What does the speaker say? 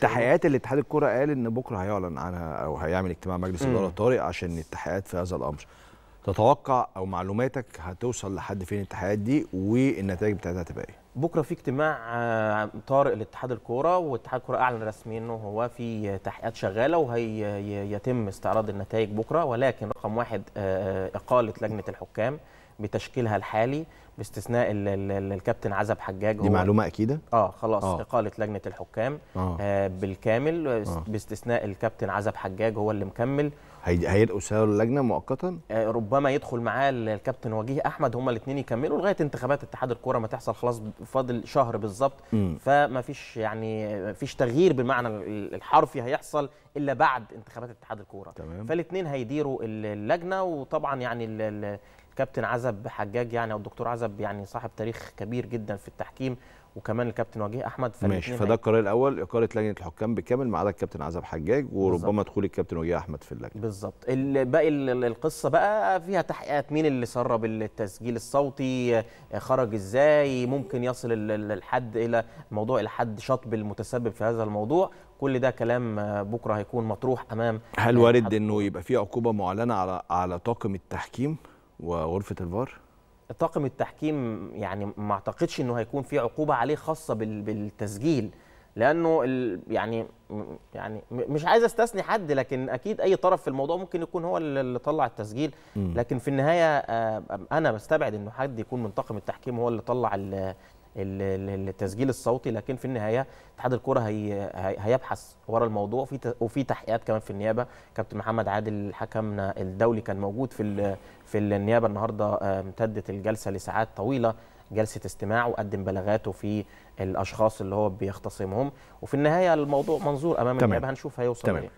تحيات الاتحاد الكره قال ان بكره هيعلن عنها او هيعمل اجتماع مجلس الاداره الطارئ عشان التحقيقات في هذا الامر تتوقع او معلوماتك هتوصل لحد فين التحقيقات دي والنتائج بتاعتها هتبقى ايه بكره في اجتماع آه، طارئ لاتحاد الكوره واتحاد الكوره اعلن رسميا انه هو في تحقيقات شغاله وهيتم استعراض النتائج بكره ولكن رقم واحد آه، آه، اقاله لجنه الحكام بتشكيلها الحالي باستثناء الكابتن عزب حجاج دي معلومه اكيده اه خلاص آه. اقاله لجنه الحكام آه. آه بالكامل آه. آه، باستثناء الكابتن عزب حجاج هو اللي مكمل هيرقوا سير اللجنه مؤقتا آه ربما يدخل معاه الكابتن وجيه احمد هما الاثنين يكملوا لغايه انتخابات اتحاد الكوره ما تحصل خلاص فاضل شهر بالظبط فما فيش يعني ما فيش تغيير بالمعنى الحرفي هيحصل الا بعد انتخابات اتحاد الكوره فالاثنين هيديروا اللجنه وطبعا يعني الكابتن عزب حجاج يعني او الدكتور عزب يعني صاحب تاريخ كبير جدا في التحكيم وكمان الكابتن وجيه احمد ماشي فده القرار الاول اقاله لجنه الحكام بالكامل ما عدا الكابتن عزب حجاج وربما دخول الكابتن وجيه احمد في اللجنه بالظبط باقي القصه بقى فيها تحقيقات مين اللي سرب التسجيل الصوتي خرج ازاي ممكن يصل الحد الى الموضوع الى حد شطب المتسبب في هذا الموضوع كل ده كلام بكره هيكون مطروح امام هل وارد انه يبقى في عقوبه معلنه على على طاقم التحكيم وغرفه الفار طاقم التحكيم يعني ما اعتقدش انه هيكون في عقوبه عليه خاصه بالتسجيل لانه يعني يعني مش عايز استثني حد لكن اكيد اي طرف في الموضوع ممكن يكون هو اللي طلع التسجيل لكن في النهايه آه، انا بستبعد انه حد يكون من طاقم التحكيم هو اللي طلع التسجيل الصوتي لكن في النهايه اتحاد الكره هي هيبحث ورا الموضوع وفي وفي تحقيقات كمان في النيابه كابتن محمد عادل حكمنا الدولي كان موجود في في النيابه النهارده آه، امتدت الجلسه لساعات طويله جلسه استماع وقدم بلاغاته في الاشخاص اللي هو بيختصمهم وفي النهايه الموضوع منظور امام تمام. النيابه هنشوف هيوصل تمام.